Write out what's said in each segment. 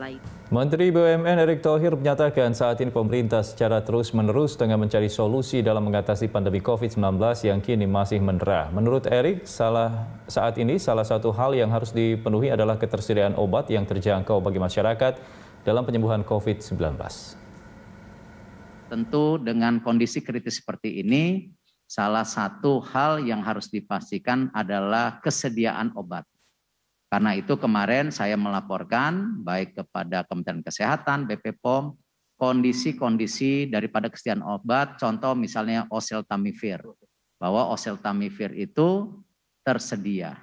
lain. Menteri BUMN Erick Thohir menyatakan saat ini pemerintah secara terus-menerus tengah mencari solusi dalam mengatasi pandemi COVID-19 yang kini masih mendera. Menurut Erick, salah saat ini salah satu hal yang harus dipenuhi adalah ketersediaan obat yang terjangkau bagi masyarakat dalam penyembuhan COVID-19. Tentu dengan kondisi kritis seperti ini, salah satu hal yang harus dipastikan adalah kesediaan obat. Karena itu kemarin saya melaporkan baik kepada Kementerian Kesehatan, BP POM, kondisi-kondisi daripada kesediaan obat, contoh misalnya oseltamivir, bahwa oseltamivir itu tersedia.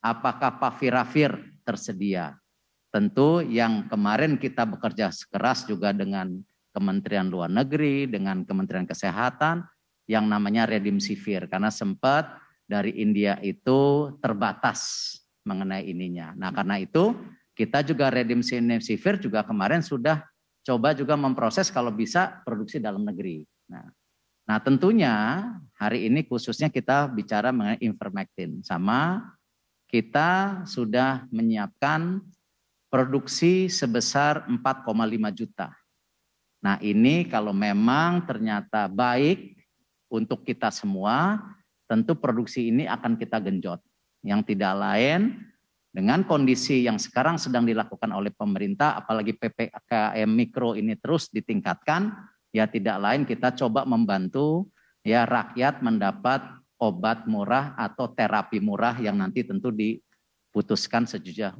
Apakah paviravir tersedia? Tentu yang kemarin kita bekerja keras juga dengan Kementerian Luar Negeri, dengan Kementerian Kesehatan, yang namanya redimsivir, karena sempat dari India itu terbatas mengenai ininya. Nah hmm. karena itu kita juga redempsi Remsivir juga kemarin sudah coba juga memproses kalau bisa produksi dalam negeri. Nah, nah tentunya hari ini khususnya kita bicara mengenai ivermectin sama kita sudah menyiapkan produksi sebesar 4,5 juta. Nah ini kalau memang ternyata baik untuk kita semua, tentu produksi ini akan kita genjot yang tidak lain dengan kondisi yang sekarang sedang dilakukan oleh pemerintah, apalagi PPKM mikro ini terus ditingkatkan, ya tidak lain kita coba membantu ya rakyat mendapat obat murah atau terapi murah yang nanti tentu diputuskan sejujurnya.